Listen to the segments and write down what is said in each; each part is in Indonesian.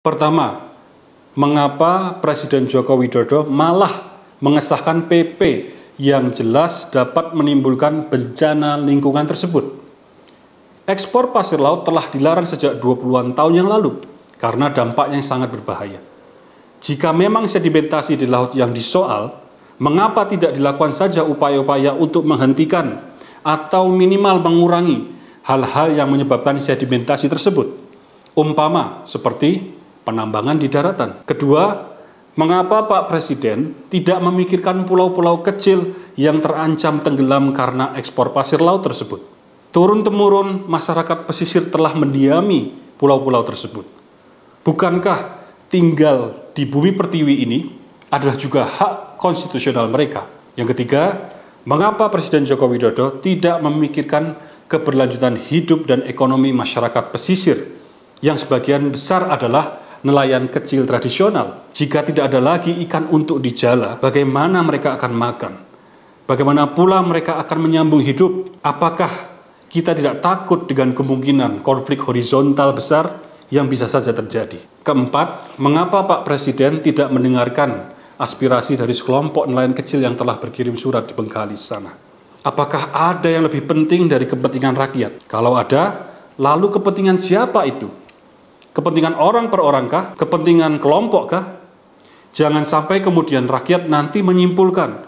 Pertama, mengapa Presiden Joko Widodo malah mengesahkan PP yang jelas dapat menimbulkan bencana lingkungan tersebut? Ekspor pasir laut telah dilarang sejak 20-an tahun yang lalu karena dampaknya yang sangat berbahaya. Jika memang sedimentasi di laut yang disoal, mengapa tidak dilakukan saja upaya-upaya untuk menghentikan atau minimal mengurangi hal-hal yang menyebabkan sedimentasi tersebut? Umpama seperti penambangan di daratan. Kedua, mengapa Pak Presiden tidak memikirkan pulau-pulau kecil yang terancam tenggelam karena ekspor pasir laut tersebut? Turun-temurun masyarakat pesisir telah mendiami pulau-pulau tersebut. Bukankah tinggal di bumi pertiwi ini adalah juga hak konstitusional mereka? Yang ketiga, mengapa Presiden Joko Widodo tidak memikirkan keberlanjutan hidup dan ekonomi masyarakat pesisir yang sebagian besar adalah nelayan kecil tradisional. Jika tidak ada lagi ikan untuk dijala, bagaimana mereka akan makan? Bagaimana pula mereka akan menyambung hidup? Apakah kita tidak takut dengan kemungkinan konflik horizontal besar yang bisa saja terjadi? Keempat, mengapa Pak Presiden tidak mendengarkan aspirasi dari sekelompok nelayan kecil yang telah berkirim surat di Bengkalis sana? Apakah ada yang lebih penting dari kepentingan rakyat? Kalau ada, lalu kepentingan siapa itu? Kepentingan orang per orangkah? Kepentingan kelompokkah? Jangan sampai kemudian rakyat nanti menyimpulkan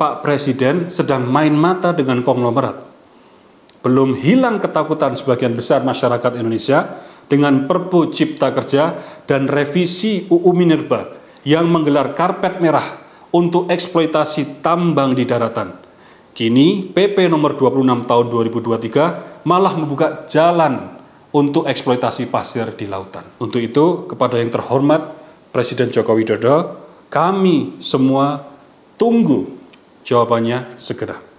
Pak Presiden sedang main mata dengan konglomerat. Belum hilang ketakutan sebagian besar masyarakat Indonesia dengan Perpu Cipta Kerja dan revisi UU Minerba yang menggelar karpet merah untuk eksploitasi tambang di daratan. Kini PP nomor 26 tahun 2023 malah membuka jalan untuk eksploitasi pasir di lautan. Untuk itu, kepada yang terhormat Presiden Joko Widodo, kami semua tunggu jawabannya segera.